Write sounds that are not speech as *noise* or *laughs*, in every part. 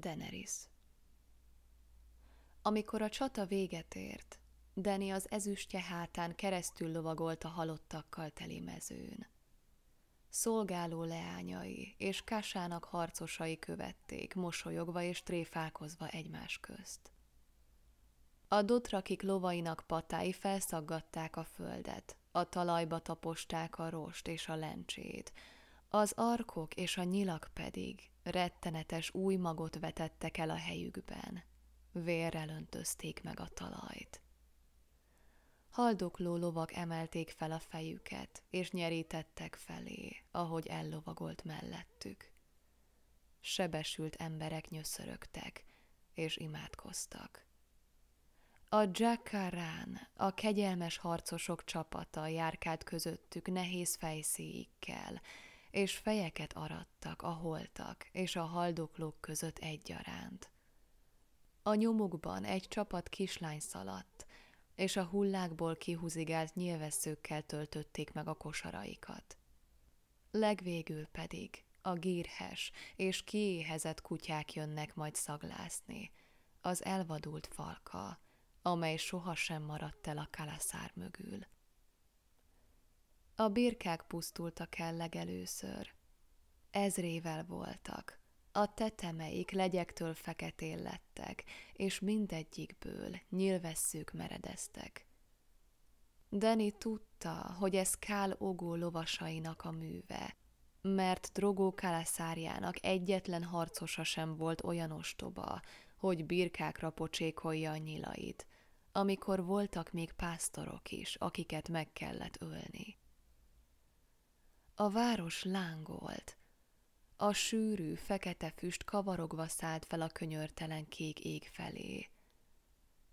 Daenerys. Amikor a csata véget ért, Dani az ezüstje hátán keresztül lovagolt a halottakkal teli mezőn. Szolgáló leányai és Kásának harcosai követték, mosolyogva és tréfálkozva egymás közt. A dotrakik lovainak patái felszaggatták a földet, a talajba taposták a rost és a lencsét, az arkok és a nyilak pedig rettenetes új magot vetettek el a helyükben, vérrel öntözték meg a talajt. Haldokló lovak emelték fel a fejüket, és nyerítettek felé, ahogy ellovagolt mellettük. Sebesült emberek nyöszörögtek, és imádkoztak. A Jackarán, a kegyelmes harcosok csapata járkált közöttük nehéz fejszéikkel, és fejeket arattak a holtak és a haldoklók között egyaránt. A nyomukban egy csapat kislány szaladt, és a hullákból kihúzigált nyilveszőkkel töltötték meg a kosaraikat. Legvégül pedig a gírhes és kiéhezett kutyák jönnek majd szaglászni, az elvadult falka, amely sohasem maradt el a kalaszár mögül. A birkák pusztultak el legelőször. Ezrével voltak. A tetemeik legyektől feketén lettek, és mindegyikből nyilvesszők meredeztek. Deni tudta, hogy ez Kál ogó lovasainak a műve, mert Drogó Kálaszárjának egyetlen harcosa sem volt olyan ostoba, hogy birkákra pocsékolja a nyilait, amikor voltak még pásztorok is, akiket meg kellett ölni. A város lángolt. A sűrű, fekete füst kavarogva szállt fel a könyörtelen kék ég felé.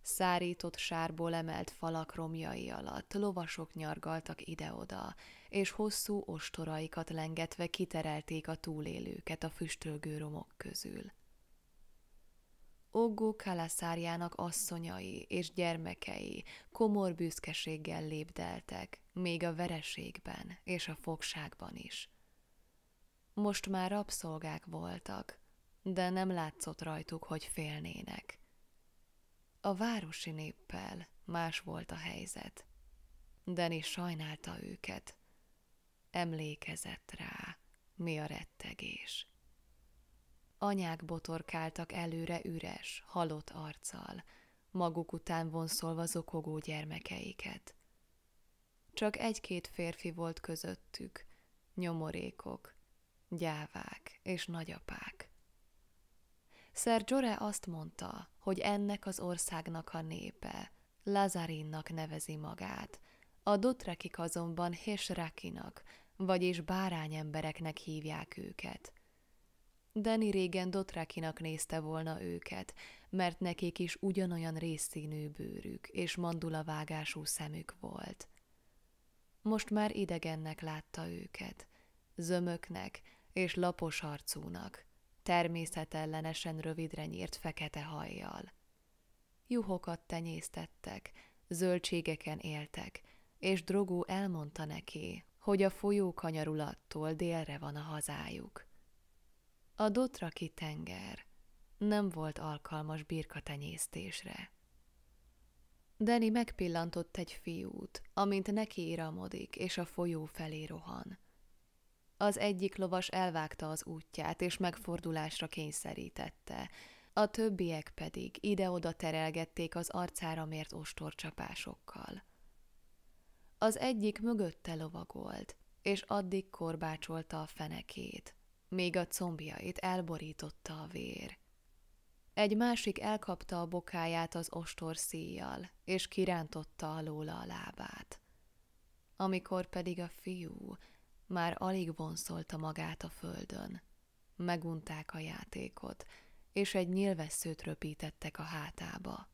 Szárított sárból emelt falak romjai alatt lovasok nyargaltak ide-oda, és hosszú ostoraikat lengetve kiterelték a túlélőket a füstölgő romok közül. Ogó Kalaszárjának asszonyai és gyermekei komor büszkeséggel lépdeltek, még a vereségben és a fogságban is. Most már rabszolgák voltak, de nem látszott rajtuk, hogy félnének. A városi néppel más volt a helyzet. Deni sajnálta őket. Emlékezett rá, mi a rettegés anyák botorkáltak előre üres, halott arccal, maguk után vonszolva zokogó gyermekeiket. Csak egy-két férfi volt közöttük, nyomorékok, gyávák és nagyapák. Gyore azt mondta, hogy ennek az országnak a népe, Lazarinnak nevezi magát, a dotrekik azonban Hesrakinak, vagyis bárányembereknek hívják őket – Danny régen dotrákinak nézte volna őket, mert nekik is ugyanolyan részszínű bőrük és mandulavágású szemük volt. Most már idegennek látta őket, zömöknek és lapos arcúnak, természetellenesen rövidre nyírt fekete hajjal. Juhokat tenyésztettek, zöldségeken éltek, és Drogó elmondta neki, hogy a folyó kanyarulattól délre van a hazájuk. A Dotraki tenger nem volt alkalmas birkatenyésztésre. Deni megpillantott egy fiút, amint neki iramodik, és a folyó felé rohan. Az egyik lovas elvágta az útját, és megfordulásra kényszerítette, a többiek pedig ide-oda terelgették az arcára mért ostorcsapásokkal. Az egyik mögötte lovagolt, és addig korbácsolta a fenekét – még a combjait elborította a vér. Egy másik elkapta a bokáját az ostor szíjjal, és kirántotta alóla a lábát. Amikor pedig a fiú már alig vonszolta magát a földön, megunták a játékot, és egy nyilvesszőt röpítettek a hátába.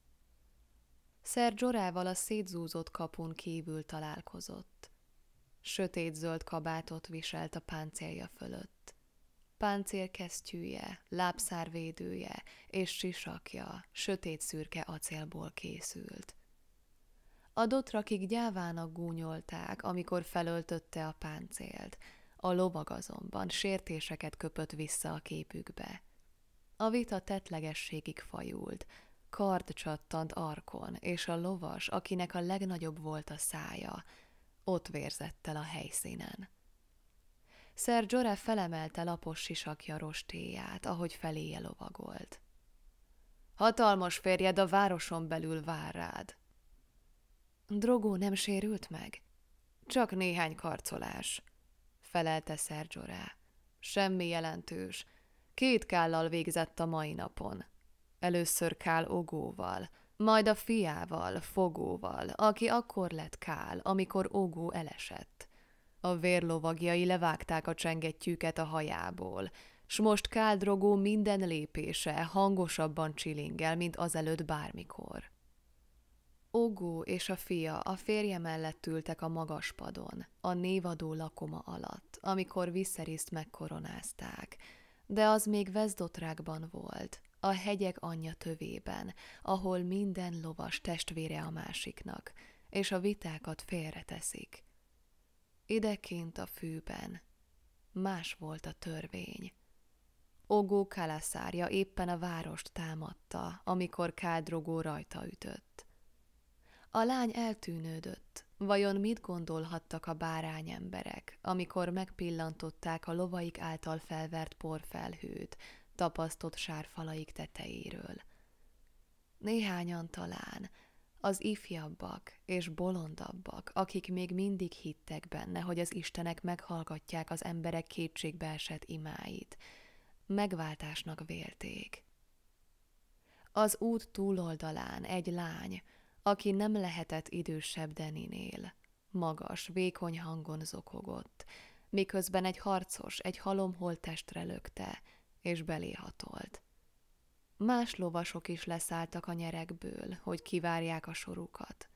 Zsorával a szétzúzott kapun kívül találkozott. Sötét-zöld kabátot viselt a páncélja fölött páncélkesztyűje, lábszárvédője és sisakja sötét-szürke acélból készült. A dotrakik gyávának gúnyolták, amikor felöltötte a páncélt, a lovag azonban sértéseket köpött vissza a képükbe. A vita tetlegességig fajult, kard csattant arkon, és a lovas, akinek a legnagyobb volt a szája, ott vérzett el a helyszínen. Szer Jorah felemelte lapos sisakja rostéját, ahogy feléje lovagolt. Hatalmas férjed a városon belül vár rád. Drogó nem sérült meg? Csak néhány karcolás, felelte Szer Jorah. Semmi jelentős. Két kállal végzett a mai napon. Először Kál Ogóval, majd a fiával, Fogóval, aki akkor lett Kál, amikor Ogó elesett. A vérlovagjai levágták a csengettyűket a hajából, s most káldrogó minden lépése hangosabban csilingel, mint azelőtt bármikor. Ogó és a fia a férje mellett ültek a magas padon, a névadó lakoma alatt, amikor Viszeriszt megkoronázták, de az még Vezdotrákban volt, a hegyek anyja tövében, ahol minden lovas testvére a másiknak, és a vitákat félreteszik. Idekint a fűben. Más volt a törvény. Ogó kalaszárja éppen a várost támadta, amikor Káldrogó rajta ütött. A lány eltűnődött, vajon mit gondolhattak a bárány emberek, amikor megpillantották a lovaik által felvert porfelhőt, tapasztott sárfalaik tetejéről. Néhányan talán, az ifjabbak és bolondabbak, akik még mindig hittek benne, hogy az istenek meghallgatják az emberek kétségbeesett imáit, megváltásnak vélték. Az út túloldalán egy lány, aki nem lehetett idősebb Deninél, magas, vékony hangon zokogott, miközben egy harcos egy halom testre lökte, és beléhatolt. Más lovasok is leszálltak a nyerekből, hogy kivárják a sorukat.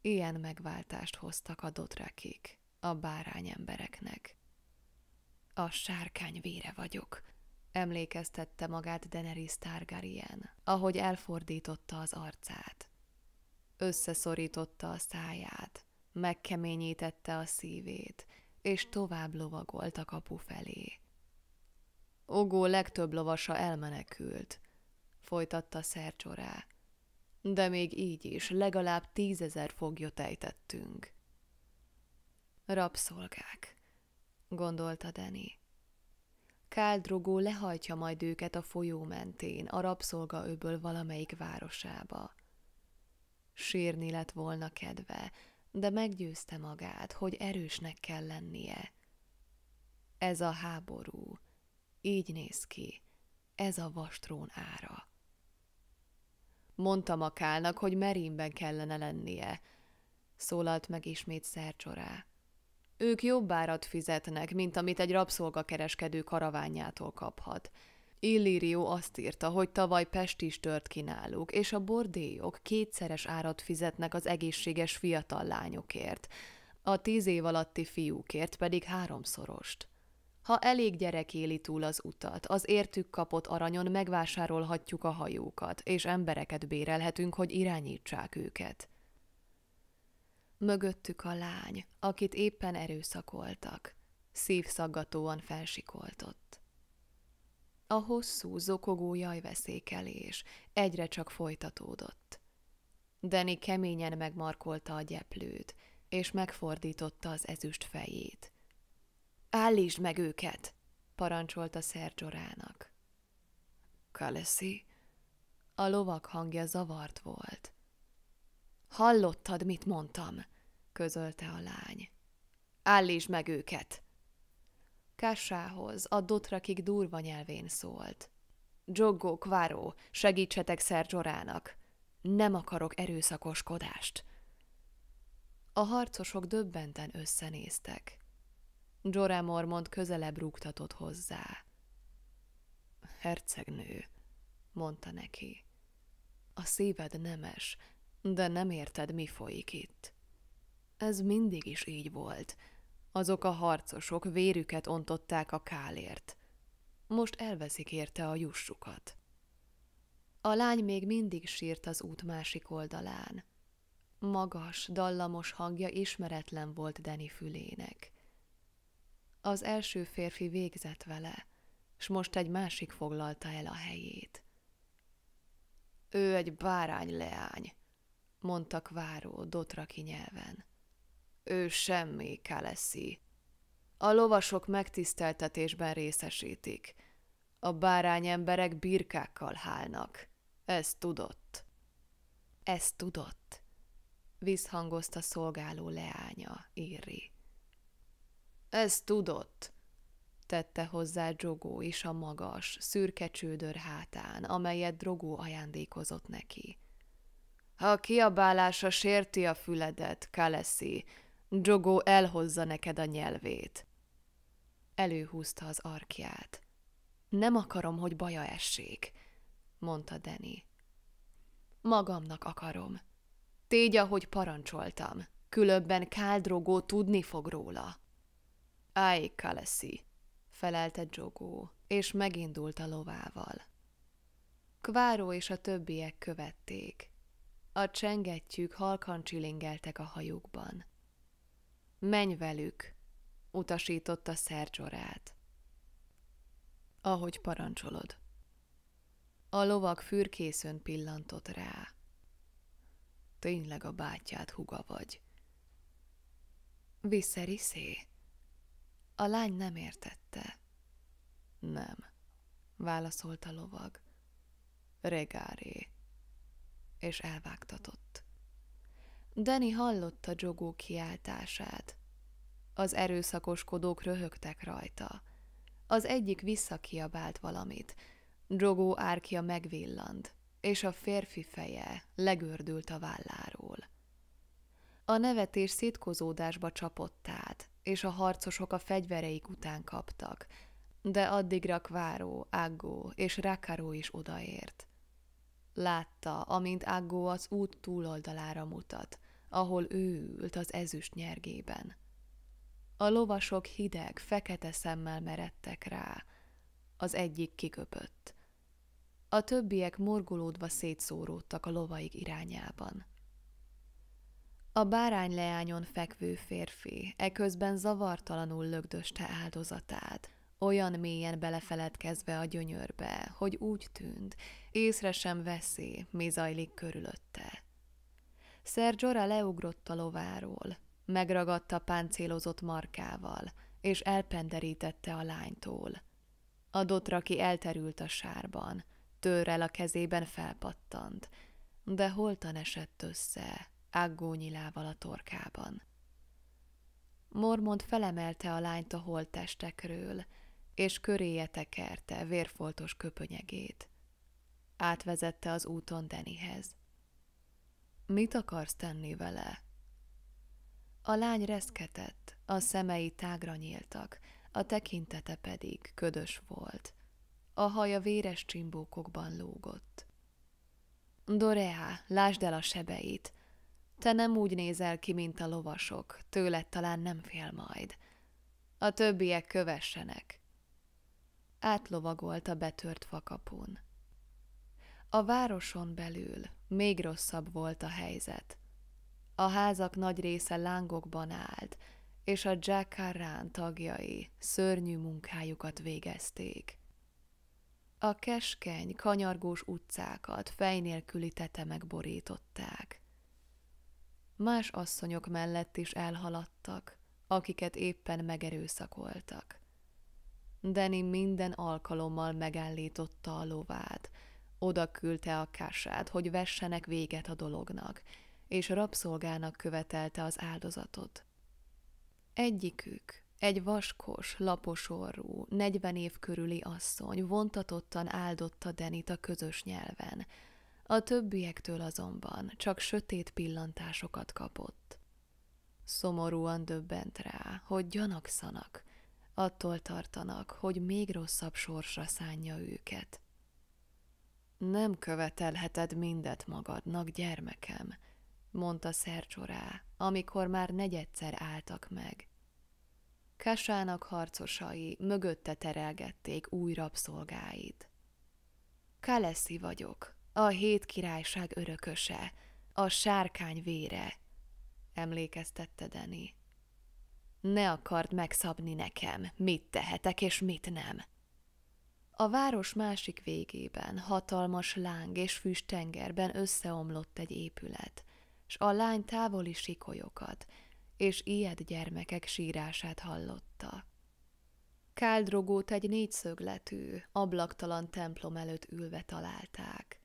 Ilyen megváltást hoztak a dotrekik, a bárány embereknek. A sárkány vére vagyok, emlékeztette magát Daenerys Targaryen, ahogy elfordította az arcát. Összeszorította a száját, megkeményítette a szívét, és tovább lovagolt a kapu felé. Ogó legtöbb lovasa elmenekült, folytatta Szercsó rá. De még így is legalább tízezer foglyot ejtettünk. Rabszolgák, gondolta Deni. Káldrogó lehajtja majd őket a folyó mentén, a öböl valamelyik városába. Sírni lett volna kedve, de meggyőzte magát, hogy erősnek kell lennie. Ez a háború, így néz ki. Ez a vastrón ára. Mondtam a kálnak, hogy merínben kellene lennie. Szólalt meg ismét Szercsorá. Ők jobb árat fizetnek, mint amit egy rabszolgakereskedő karaványától kaphat. Illírió azt írta, hogy tavaly Pest is tört ki náluk, és a bordélyok kétszeres árat fizetnek az egészséges fiatal lányokért, a tíz év alatti fiúkért pedig háromszorost. Ha elég gyerek éli túl az utat, az értük kapott aranyon megvásárolhatjuk a hajókat, és embereket bérelhetünk, hogy irányítsák őket. Mögöttük a lány, akit éppen erőszakoltak. Szívszaggatóan felsikoltott. A hosszú, zokogó jajveszékelés egyre csak folytatódott. Deni keményen megmarkolta a gyeplőt, és megfordította az ezüst fejét. Állítsd meg őket! parancsolta Szerzsorának. Kaleszi, a lovak hangja zavart volt. Hallottad, mit mondtam? közölte a lány. Állítsd meg őket! Kássához, a dotrakik durva nyelvén szólt. Dzsoggó, Kváró, segítsetek Szerzsorának! Nem akarok erőszakoskodást! A harcosok döbbenten összenéztek. Jorah Mormont közelebb rúgtatott hozzá. Hercegnő, mondta neki. A szíved nemes, de nem érted, mi folyik itt. Ez mindig is így volt. Azok a harcosok vérüket ontották a kálért. Most elveszik érte a jussukat. A lány még mindig sírt az út másik oldalán. Magas, dallamos hangja ismeretlen volt Deni fülének. Az első férfi végzett vele, s most egy másik foglalta el a helyét. Ő egy bárány leány, mondta Kváró dotraki nyelven. Ő semmi, Kaleszi. A lovasok megtiszteltetésben részesítik. A bárány emberek birkákkal hálnak. Ez tudott. Ez tudott, visszhangozta szolgáló leánya, Irri. Ez tudott, tette hozzá Drogó is a magas, szürke csődör hátán, amelyet Drogó ajándékozott neki. Ha a kiabálása sérti a füledet, Kaleszi, Drogó elhozza neked a nyelvét. Előhúzta az arkját. Nem akarom, hogy baja essék, mondta Deni. Magamnak akarom. Tégy, ahogy parancsoltam, különben Káldrogó tudni fog róla. Aj, Kaleszi, felelte Jogó, és megindult a lovával. Kváró és a többiek követték. A csengettyűk halkan csilingeltek a hajukban. Menj velük, utasította Szerzsorát. Ahogy parancsolod. A lovag fürkészön pillantott rá. Tényleg a bátyád huga vagy. Visszeriszé? A lány nem értette. Nem, válaszolta lovag. Regáré. És elvágtatott. Deni hallotta Jogó kiáltását. Az erőszakoskodók röhögtek rajta. Az egyik visszakiabált valamit. Jogó árkja megvillant, és a férfi feje legördült a válláról. A nevetés szitkozódásba csapott át, és a harcosok a fegyvereik után kaptak, de addigra Kváró, ágó és Rákáró is odaért. Látta, amint ágó az út túloldalára mutat, ahol ő ült az ezüst nyergében. A lovasok hideg, fekete szemmel meredtek rá. Az egyik kiköpött. A többiek morgolódva szétszóródtak a lovaik irányában. A bárány leányon fekvő férfi eközben zavartalanul lögdöste áldozatát, olyan mélyen belefeledkezve a gyönyörbe, hogy úgy tűnt, észre sem veszi, mi zajlik körülötte. Sergiora leugrott a lováról, megragadta páncélozott markával, és elpenderítette a lánytól. A dotraki elterült a sárban, törrel a kezében felpattant, de holtan esett össze, ággónyilával a torkában. Mormont felemelte a lányt a holttestekről, és köréje tekerte vérfoltos köpönyegét. Átvezette az úton Denihez. Mit akarsz tenni vele? A lány reszketett, a szemei tágra nyíltak, a tekintete pedig ködös volt. A haja véres csimbókokban lógott. Dorea, lásd el a sebeit, te nem úgy nézel ki, mint a lovasok, tőled talán nem fél majd. A többiek kövessenek. Átlovagolt a betört fakapun. A városon belül még rosszabb volt a helyzet. A házak nagy része lángokban állt, és a Jackarán tagjai szörnyű munkájukat végezték. A keskeny, kanyargós utcákat fej nélküli tetemek borították más asszonyok mellett is elhaladtak, akiket éppen megerőszakoltak. Deni minden alkalommal megállította a lovát, oda küldte a kását, hogy vessenek véget a dolognak, és rabszolgának követelte az áldozatot. Egyikük, egy vaskos, laposorú, negyven év körüli asszony vontatottan áldotta Denit a közös nyelven – a többiektől azonban csak sötét pillantásokat kapott. Szomorúan döbbent rá, hogy gyanakszanak, attól tartanak, hogy még rosszabb sorsra szánja őket. Nem követelheted mindet magadnak, gyermekem, mondta Szercsorá, amikor már negyedszer álltak meg. Kásának harcosai mögötte terelgették új rabszolgáit. Kaleszi vagyok, a hét királyság örököse, a sárkány vére, emlékeztette Deni. Ne akard megszabni nekem, mit tehetek és mit nem. A város másik végében, hatalmas láng és füstengerben összeomlott egy épület, s a lány távoli sikolyokat és ijed gyermekek sírását hallotta. Káldrogót egy négyszögletű, ablaktalan templom előtt ülve találták.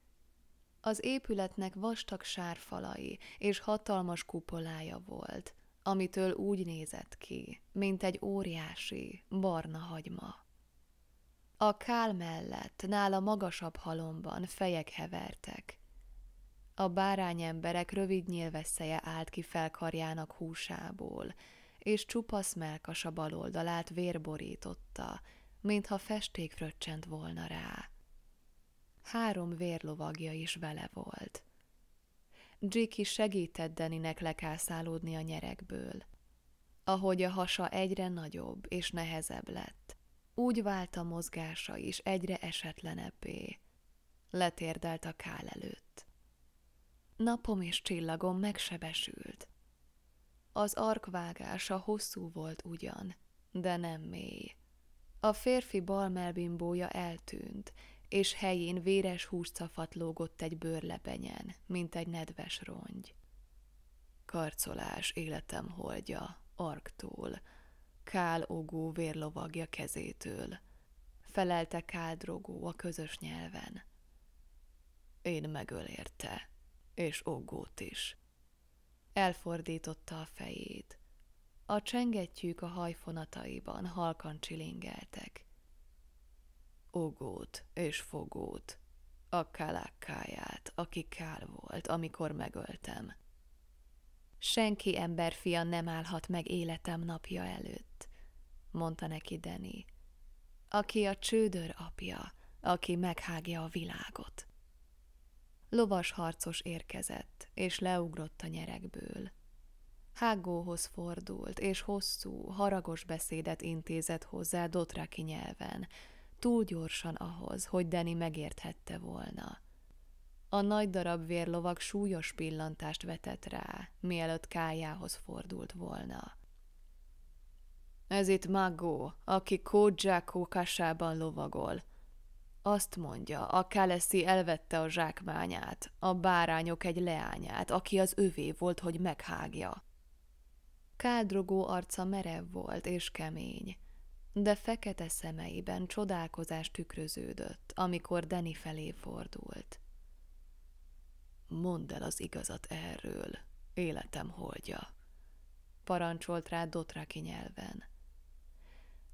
Az épületnek vastag sárfalai és hatalmas kupolája volt, amitől úgy nézett ki, mint egy óriási, barna hagyma. A kál mellett, nála magasabb halomban fejek hevertek. A bárányemberek rövid nyilveszeje állt ki felkarjának húsából, és csupasz melkasa baloldalát vérborította, mintha festék fröccsent volna rá három vérlovagja is vele volt. Jiki segített Deninek lekászálódni a nyerekből. Ahogy a hasa egyre nagyobb és nehezebb lett, úgy vált a mozgása is egyre esetlenebbé. Letérdelt a kál előtt. Napom és csillagom megsebesült. Az arkvágása hosszú volt ugyan, de nem mély. A férfi balmelbimbója eltűnt, és helyén véres húscafat lógott egy bőrlebenyen, mint egy nedves rongy. Karcolás életem holdja, arktól, Kál ogó vérlovagja kezétől, felelte Kál drogó a közös nyelven. Én érte, és ogót is. Elfordította a fejét. A csengettyűk a hajfonataiban halkan csilingeltek – ogót és fogót, a kalákkáját, aki kál volt, amikor megöltem. Senki emberfia nem állhat meg életem napja előtt, mondta neki Deni, aki a csődör apja, aki meghágja a világot. Lovas harcos érkezett, és leugrott a nyerekből. Hágóhoz fordult, és hosszú, haragos beszédet intézett hozzá dotraki nyelven, túl gyorsan ahhoz, hogy Deni megérthette volna. A nagy darab vérlovak súlyos pillantást vetett rá, mielőtt kájához fordult volna. Ez itt Magó, aki Kódzsákó kasában lovagol. Azt mondja, a Káleszi elvette a zsákmányát, a bárányok egy leányát, aki az övé volt, hogy meghágja. Káldrogó arca merev volt és kemény, de fekete szemeiben csodálkozás tükröződött, amikor Deni felé fordult. Mondd el az igazat erről, életem holdja, parancsolt rá Dotraki nyelven.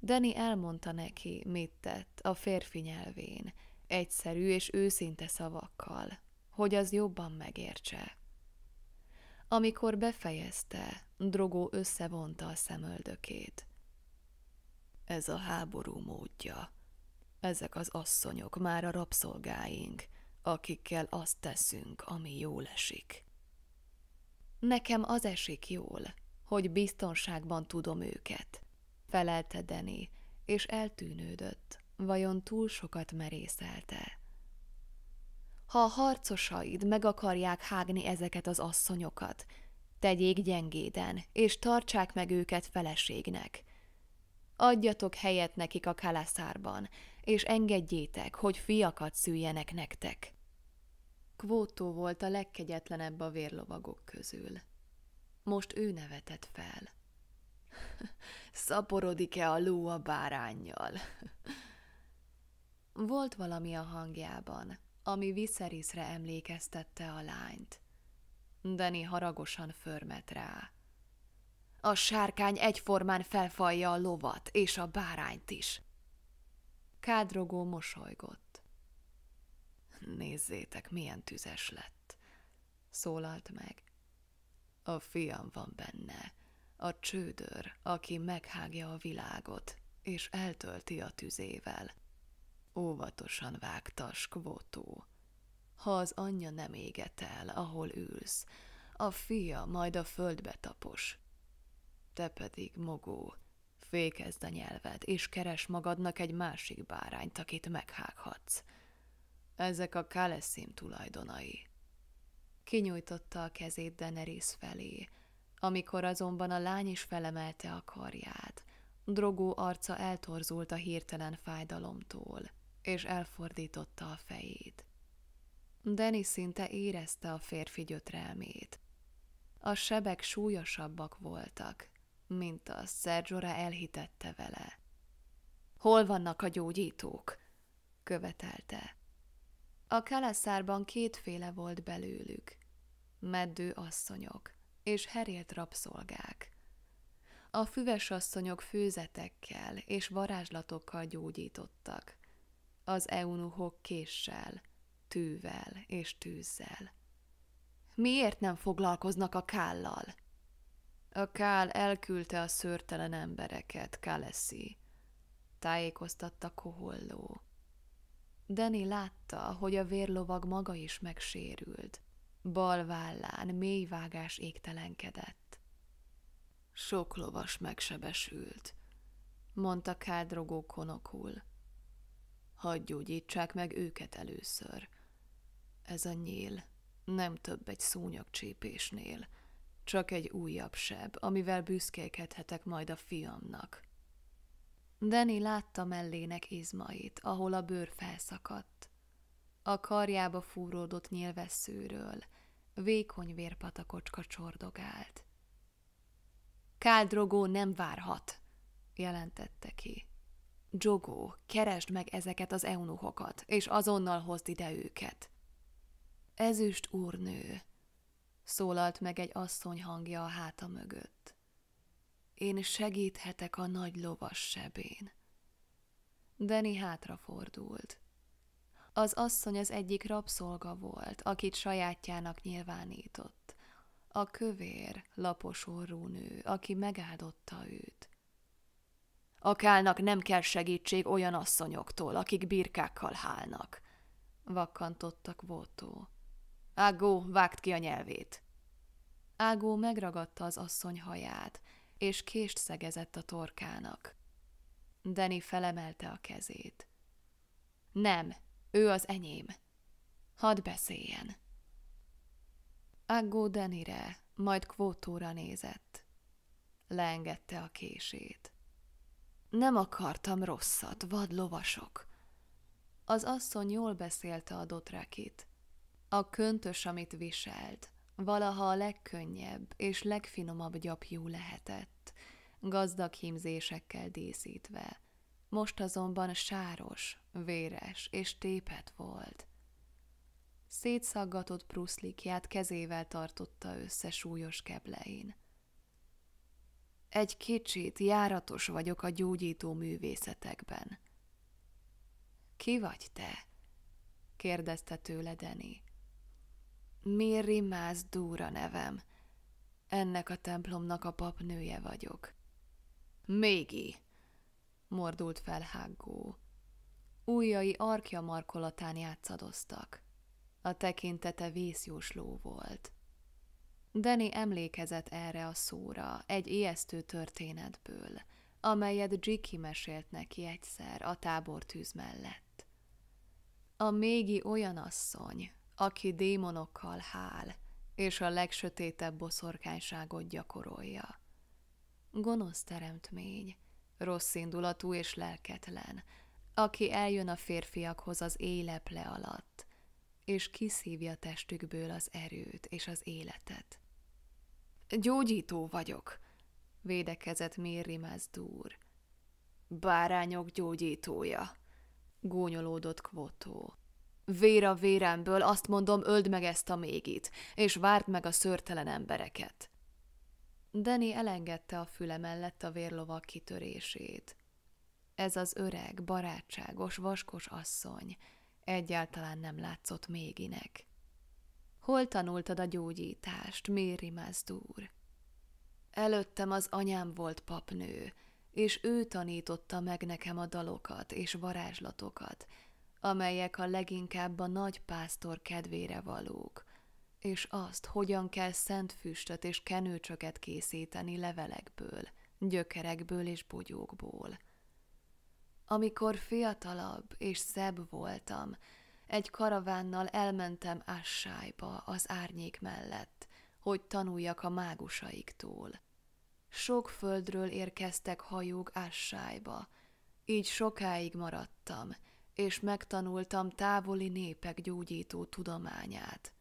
Deni elmondta neki, mit tett a férfi nyelvén, egyszerű és őszinte szavakkal, hogy az jobban megértse. Amikor befejezte, Drogó összevonta a szemöldökét – ez a háború módja. Ezek az asszonyok már a rabszolgáink, akikkel azt teszünk, ami jól esik. Nekem az esik jól, hogy biztonságban tudom őket, felelte Deni, és eltűnődött, vajon túl sokat merészelte. Ha a harcosaid meg akarják hágni ezeket az asszonyokat, tegyék gyengéden, és tartsák meg őket feleségnek. Adjatok helyet nekik a kalászárban, és engedjétek, hogy fiakat szüljenek nektek. Kvótó volt a legkegyetlenebb a vérlovagok közül. Most ő nevetett fel. *laughs* Szaporodik-e a ló a bárányjal? *laughs* Volt valami a hangjában, ami Viszeriszre emlékeztette a lányt. Dani haragosan förmet rá. A sárkány egyformán felfalja a lovat és a bárányt is. Kádrogó mosolygott. Nézzétek, milyen tüzes lett, szólalt meg. A fiam van benne, a csődör, aki meghágja a világot, és eltölti a tüzével. Óvatosan vágta skvótó. Ha az anyja nem éget el, ahol ülsz, a fia majd a földbe tapos, te pedig, mogó, fékezd a nyelved, és keres magadnak egy másik bárányt, akit meghághatsz. Ezek a Kaleszim tulajdonai. Kinyújtotta a kezét Daenerys felé, amikor azonban a lány is felemelte a karját. Drogó arca eltorzult a hirtelen fájdalomtól, és elfordította a fejét. Denis szinte érezte a férfi gyötrelmét. A sebek súlyosabbak voltak, mint a Szerzsora elhitette vele. Hol vannak a gyógyítók? követelte. A kalaszárban kétféle volt belőlük. Meddő asszonyok és herélt rabszolgák. A füves asszonyok főzetekkel és varázslatokkal gyógyítottak. Az eunuhok késsel, tűvel és tűzzel. Miért nem foglalkoznak a kállal? A Kál elküldte a szörtelen embereket, Kaleszi, tájékoztatta Koholló. Deni látta, hogy a vérlovag maga is megsérült. Bal vállán mély vágás égtelenkedett. Sok lovas megsebesült, mondta kádrogó konokul. Hagyj gyógyítsák meg őket először. Ez a nyíl, nem több egy szúnyog csípésnél – csak egy újabb seb, amivel büszkélkedhetek majd a fiamnak. Deni látta mellének izmait, ahol a bőr felszakadt. A karjába fúródott nyilvesszőről, vékony vérpatakocska csordogált. Káldrogó nem várhat, jelentette ki. Jogó, keresd meg ezeket az eunuhokat, és azonnal hozd ide őket. Ezüst úrnő, szólalt meg egy asszony hangja a háta mögött. Én segíthetek a nagy lovas sebén. Deni hátrafordult. Az asszony az egyik rabszolga volt, akit sajátjának nyilvánított. A kövér, lapos orrú nő, aki megáldotta őt. A kálnak nem kell segítség olyan asszonyoktól, akik birkákkal hálnak, vakkantottak Votó. Ágó vágt ki a nyelvét. Ágó megragadta az asszony haját, és kést szegezett a torkának. Deni felemelte a kezét. Nem, ő az enyém. Hadd beszéljen. Aggó Denire, majd kvótóra nézett. Leengedte a kését. Nem akartam rosszat, vad lovasok. Az asszony jól beszélte a dotrakit. A köntös, amit viselt, valaha a legkönnyebb és legfinomabb gyapjú lehetett, gazdag hímzésekkel díszítve. Most azonban sáros, véres és tépet volt. Szétszaggatott pruszlikját kezével tartotta össze súlyos keblein. Egy kicsit járatos vagyok a gyógyító művészetekben. Ki vagy te? kérdezte tőle Deni. Méri Mász Dúra nevem. Ennek a templomnak a papnője vagyok. Mégi! mordult fel Hággó. Újjai arkja markolatán játszadoztak. A tekintete vészjósló volt. Deni emlékezett erre a szóra egy ijesztő történetből, amelyet Jiki mesélt neki egyszer a tábortűz mellett. A mégi olyan asszony, aki démonokkal hál, és a legsötétebb boszorkányságot gyakorolja. Gonosz teremtmény, rossz indulatú és lelketlen, aki eljön a férfiakhoz az éleple alatt, és kiszívja testükből az erőt és az életet. Gyógyító vagyok, védekezett Méri Mazdúr. Bárányok gyógyítója, gónyolódott Kvotó vér a véremből, azt mondom, öld meg ezt a mégit, és várd meg a szörtelen embereket. Deni elengedte a füle mellett a vérlovak kitörését. Ez az öreg, barátságos, vaskos asszony egyáltalán nem látszott méginek. Hol tanultad a gyógyítást, Méri Mazdúr? Előttem az anyám volt papnő, és ő tanította meg nekem a dalokat és varázslatokat, amelyek a leginkább a nagy pásztor kedvére valók, és azt, hogyan kell szent füstöt és kenőcsöket készíteni levelekből, gyökerekből és bogyókból. Amikor fiatalabb és szebb voltam, egy karavánnal elmentem Ássájba az árnyék mellett, hogy tanuljak a mágusaiktól. Sok földről érkeztek hajók Ássájba, így sokáig maradtam, és megtanultam távoli népek gyógyító tudományát.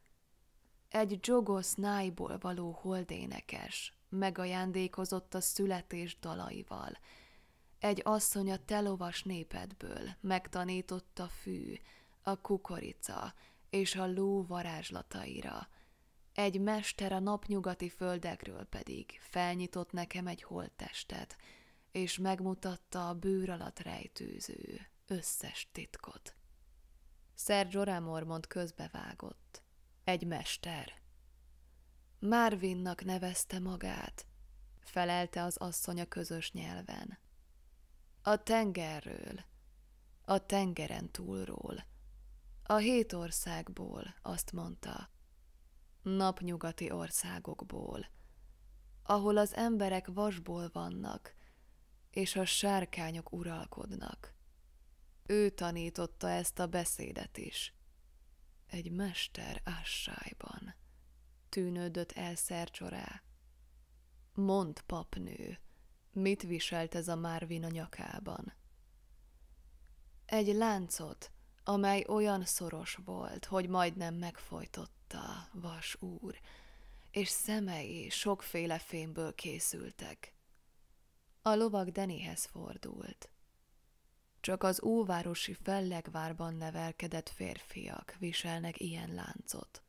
Egy jogos nájból való holdénekes megajándékozott a születés dalaival. Egy asszony a telovas népedből megtanította a fű, a kukorica és a ló varázslataira. Egy mester a napnyugati földekről pedig felnyitott nekem egy holttestet, és megmutatta a bőr alatt rejtőző összes titkot. Sergio Remormont közbevágott. Egy mester. Márvinnak nevezte magát, felelte az asszony a közös nyelven. A tengerről, a tengeren túlról, a hét országból, azt mondta, napnyugati országokból, ahol az emberek vasból vannak, és a sárkányok uralkodnak. Ő tanította ezt a beszédet is. Egy mester ássájban. Tűnődött el szercsorá. Mond papnő, mit viselt ez a Márvin a nyakában? Egy láncot, amely olyan szoros volt, hogy majdnem megfojtotta, vas úr, és szemei sokféle fémből készültek. A lovag Denihez fordult. Csak az óvárosi fellegvárban nevelkedett férfiak viselnek ilyen láncot,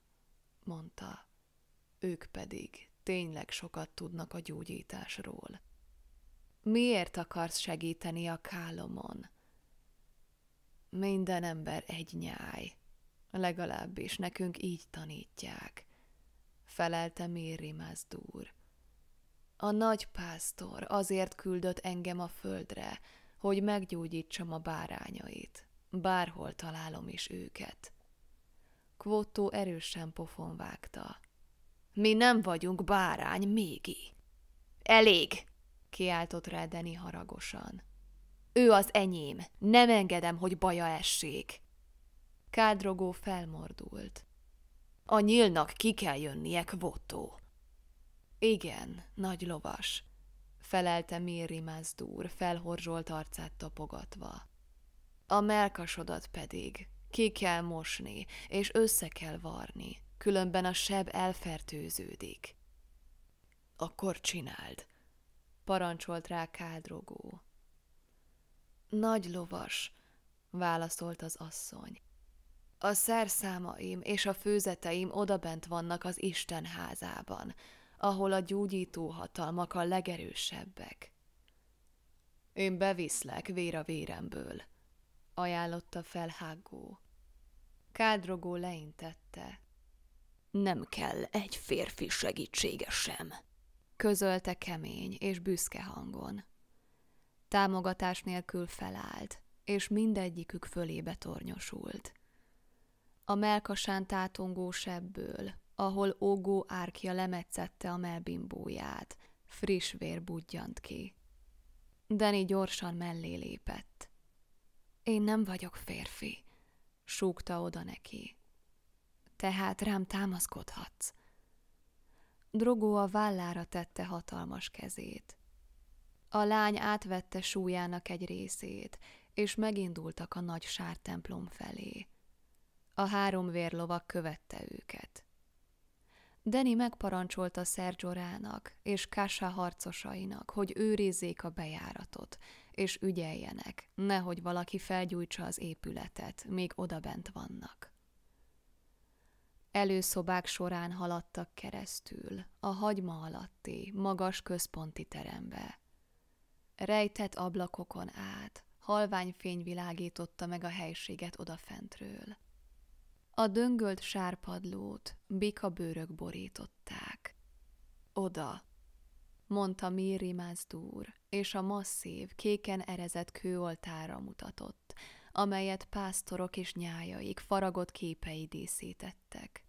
mondta. Ők pedig tényleg sokat tudnak a gyógyításról. Miért akarsz segíteni a kálomon? Minden ember egy nyáj, legalábbis nekünk így tanítják, felelte Méri Mazdúr. A nagy pásztor azért küldött engem a földre, hogy meggyógyítsam a bárányait, bárhol találom is őket. Kvotto erősen pofon vágta. Mi nem vagyunk bárány, mégi. Elég! kiáltott rá Deni haragosan. Ő az enyém, nem engedem, hogy baja essék. Kádrogó felmordult. A nyílnak ki kell jönnie, Kvotto. Igen, nagy lovas, felelte Miri Mazdúr, felhorzsolt arcát tapogatva. A melkasodat pedig ki kell mosni, és össze kell varni, különben a seb elfertőződik. Akkor csináld, parancsolt rá kádrogó. Nagy lovas, válaszolt az asszony. A szerszámaim és a főzeteim odabent vannak az Isten házában, ahol a gyógyító hatalmak a legerősebbek. Én beviszlek vér a véremből, ajánlotta fel Hágó. Kádrogó leintette. Nem kell egy férfi segítsége sem, közölte kemény és büszke hangon. Támogatás nélkül felállt, és mindegyikük fölébe tornyosult. A melkasán tátongó sebből ahol ógó árkja lemetszette a melbimbóját. Friss vér budjant ki. Dani gyorsan mellé lépett. Én nem vagyok férfi, súgta oda neki. Tehát rám támaszkodhatsz. Drogó a vállára tette hatalmas kezét. A lány átvette súlyának egy részét, és megindultak a nagy sártemplom felé. A három vérlovak követte őket. Deni megparancsolta Szerzsorának és Kása harcosainak, hogy őrizzék a bejáratot, és ügyeljenek, nehogy valaki felgyújtsa az épületet, még odabent vannak. Előszobák során haladtak keresztül, a hagyma alatti, magas központi terembe. Rejtett ablakokon át, halvány fény világította meg a helységet odafentről. A döngölt sárpadlót bőrök borították. Oda, mondta Miri Mazdúr, és a masszív, kéken erezett kőoltára mutatott, amelyet pásztorok és nyájaik faragott képei díszítettek.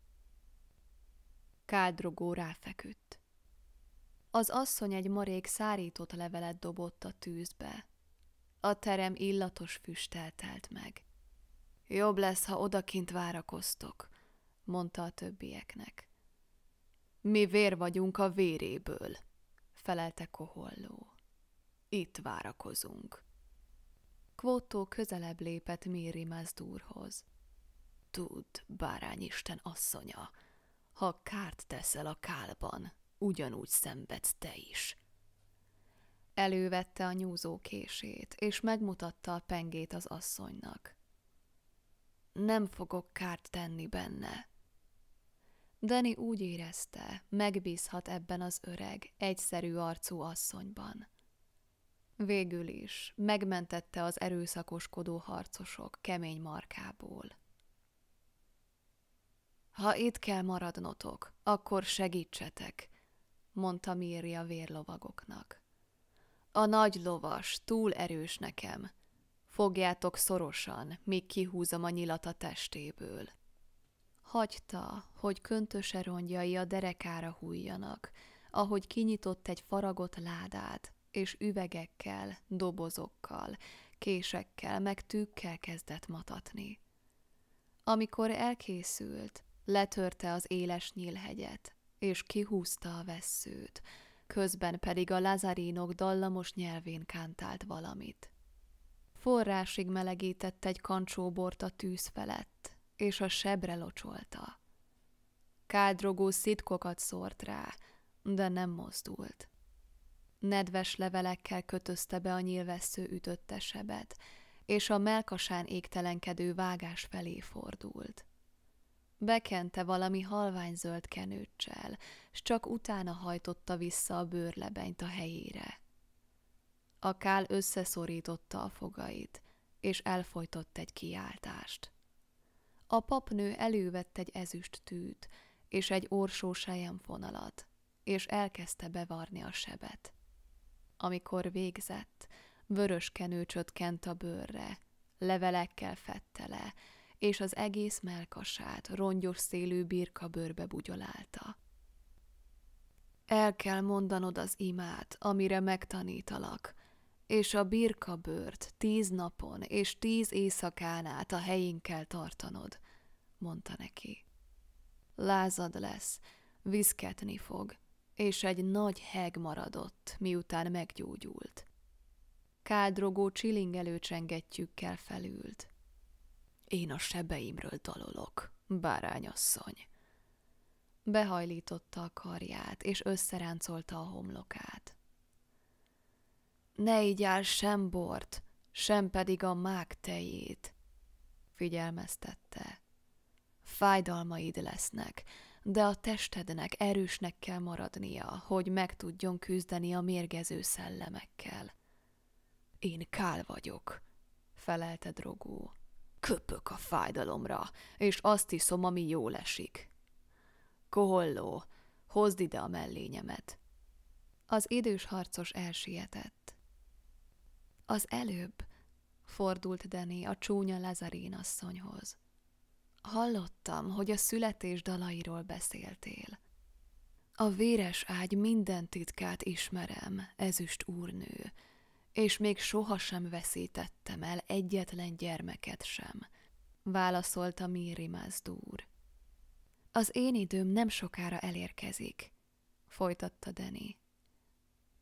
Káldrogó ráfeküdt. Az asszony egy marék szárított levelet dobott a tűzbe. A terem illatos füsttel telt meg. Jobb lesz, ha odakint várakoztok, mondta a többieknek. Mi vér vagyunk a véréből, felelte Koholló. Itt várakozunk. Kvótó közelebb lépett Méri Mazdúrhoz. Tudd, bárányisten asszonya, ha kárt teszel a kálban, ugyanúgy szenvedsz te is. Elővette a nyúzó kését, és megmutatta a pengét az asszonynak nem fogok kárt tenni benne. Dani úgy érezte, megbízhat ebben az öreg, egyszerű arcú asszonyban. Végül is megmentette az erőszakoskodó harcosok kemény markából. Ha itt kell maradnotok, akkor segítsetek, mondta Mirja vérlovagoknak. A nagy lovas túl erős nekem, Fogjátok szorosan, míg kihúzom a nyilat a testéből. Hagyta, hogy köntöse rongyai a derekára hújjanak, ahogy kinyitott egy faragott ládát, és üvegekkel, dobozokkal, késekkel meg tükkel kezdett matatni. Amikor elkészült, letörte az éles nyílhegyet, és kihúzta a vesszőt, közben pedig a lazarinok dallamos nyelvén kántált valamit forrásig melegített egy kancsóbort a tűz felett, és a sebre locsolta. Kádrogó szitkokat szórt rá, de nem mozdult. Nedves levelekkel kötözte be a nyilvessző ütötte sebet, és a melkasán égtelenkedő vágás felé fordult. Bekente valami halványzöld kenőccsel, s csak utána hajtotta vissza a bőrlebenyt a helyére. A kál összeszorította a fogait, és elfojtott egy kiáltást. A papnő elővett egy ezüst tűt, és egy orsó fonalat, és elkezdte bevarni a sebet. Amikor végzett, vörös kenőcsöt kent a bőrre, levelekkel fette le, és az egész melkasát rongyos szélű bőrbe bugyolálta. El kell mondanod az imát, amire megtanítalak, és a bőrt tíz napon és tíz éjszakán át a helyén kell tartanod, mondta neki. Lázad lesz, viszketni fog, és egy nagy heg maradott, miután meggyógyult. Káldrogó csilingelő csengettyükkel felült. Én a sebeimről dalolok, bárányasszony. Behajlította a karját, és összeráncolta a homlokát ne igyál sem bort, sem pedig a mák tejét, figyelmeztette. Fájdalmaid lesznek, de a testednek erősnek kell maradnia, hogy meg tudjon küzdeni a mérgező szellemekkel. Én Kál vagyok, felelte Drogó. Köpök a fájdalomra, és azt hiszom, ami jól esik. Koholló, hozd ide a mellényemet. Az idős harcos elsietett. Az előbb, fordult Deni a csúnya Lazarin asszonyhoz. Hallottam, hogy a születés dalairól beszéltél. A véres ágy minden titkát ismerem, ezüst úrnő, és még sohasem veszítettem el egyetlen gyermeket sem, válaszolta Miri Mazdúr. Az én időm nem sokára elérkezik, folytatta Deni.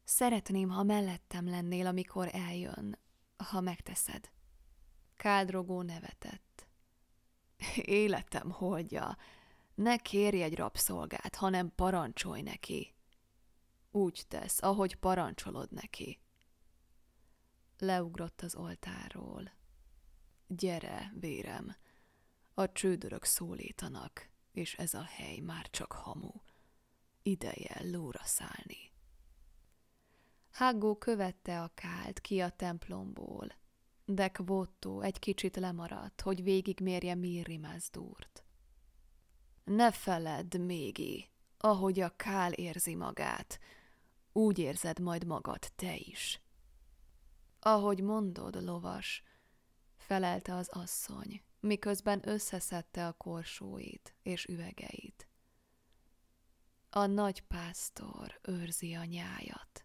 Szeretném, ha mellettem lennél, amikor eljön, ha megteszed. Káldrogó nevetett. Életem holdja, ne kérj egy rabszolgát, hanem parancsolj neki. Úgy tesz, ahogy parancsolod neki. Leugrott az oltáról. Gyere, vérem, a csődörök szólítanak, és ez a hely már csak hamu. Ideje lóra szállni. Hágó követte a kált ki a templomból, de Kvotto egy kicsit lemaradt, hogy végigmérje Mirri Mazdúrt. Ne feledd, Mégi, ahogy a kál érzi magát, úgy érzed majd magad te is. Ahogy mondod, lovas, felelte az asszony, miközben összeszedte a korsóit és üvegeit. A nagy pásztor őrzi a nyájat.